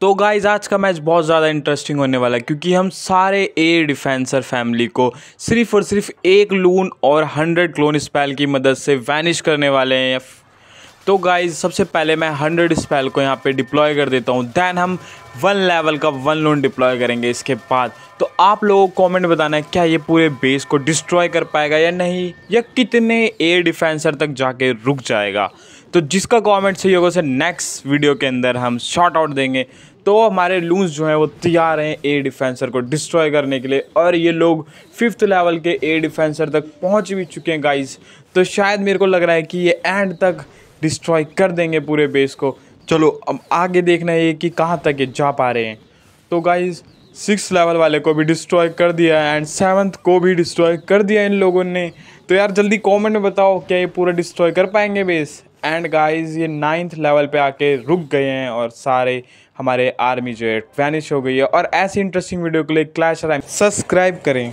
तो गाइज आज का मैच बहुत ज़्यादा इंटरेस्टिंग होने वाला है क्योंकि हम सारे ए डिफेंसर फैमिली को सिर्फ और सिर्फ एक लून और हंड्रेड क्लोन स्पैल की मदद से वैनिश करने वाले हैं या तो गाइज सबसे पहले मैं हंड्रेड स्पेल को यहाँ पे डिप्लॉय कर देता हूँ देन हम वन लेवल का वन लोन डिप्लॉय करेंगे इसके बाद तो आप लोगों को कॉमेंट बताना है क्या ये पूरे बेस को डिस्ट्रॉय कर पाएगा या नहीं या कितने एयर डिफेंसर तक जाके रुक जाएगा तो जिसका कमेंट सही होगा उसे नेक्स्ट वीडियो के अंदर हम शॉर्ट आउट देंगे तो हमारे लूज जो हैं वो तैयार हैं एयर डिफेंसर को डिस्ट्रॉय करने के लिए और ये लोग फिफ्थ लेवल के एयर डिफेंसर तक पहुंच भी चुके हैं गाइस तो शायद मेरे को लग रहा है कि ये एंड तक डिस्ट्रॉय कर देंगे पूरे बेस को चलो अब आगे देखना है कि कहाँ तक ये जा पा रहे हैं तो गाइज सिक्स लेवल वाले को भी डिस्ट्रॉय कर दिया है एंड सेवन्थ को भी डिस्ट्रॉय कर दिया इन लोगों ने तो यार जल्दी कमेंट में बताओ क्या ये पूरा डिस्ट्रॉय कर पाएंगे बेस एंड गाइस ये नाइन्थ लेवल पे आके रुक गए हैं और सारे हमारे आर्मी जो है वैनिश हो गई है और ऐसी इंटरेस्टिंग वीडियो के लिए क्लैश सब्सक्राइब करें